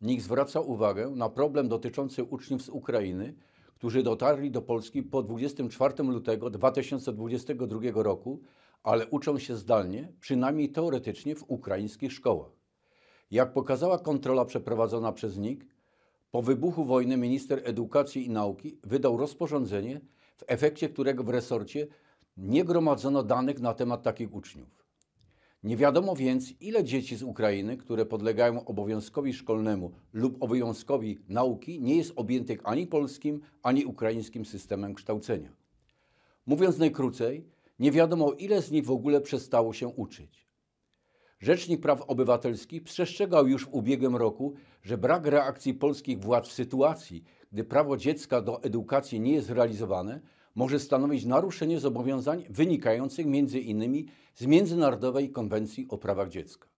NIK zwraca uwagę na problem dotyczący uczniów z Ukrainy, którzy dotarli do Polski po 24 lutego 2022 roku, ale uczą się zdalnie, przynajmniej teoretycznie, w ukraińskich szkołach. Jak pokazała kontrola przeprowadzona przez NIK, po wybuchu wojny minister edukacji i nauki wydał rozporządzenie, w efekcie którego w resorcie nie gromadzono danych na temat takich uczniów. Nie wiadomo więc, ile dzieci z Ukrainy, które podlegają obowiązkowi szkolnemu lub obowiązkowi nauki, nie jest objętych ani polskim, ani ukraińskim systemem kształcenia. Mówiąc najkrócej, nie wiadomo, ile z nich w ogóle przestało się uczyć. Rzecznik Praw Obywatelskich przestrzegał już w ubiegłym roku, że brak reakcji polskich władz w sytuacji, gdy prawo dziecka do edukacji nie jest realizowane, może stanowić naruszenie zobowiązań wynikających m.in. z Międzynarodowej Konwencji o Prawach Dziecka.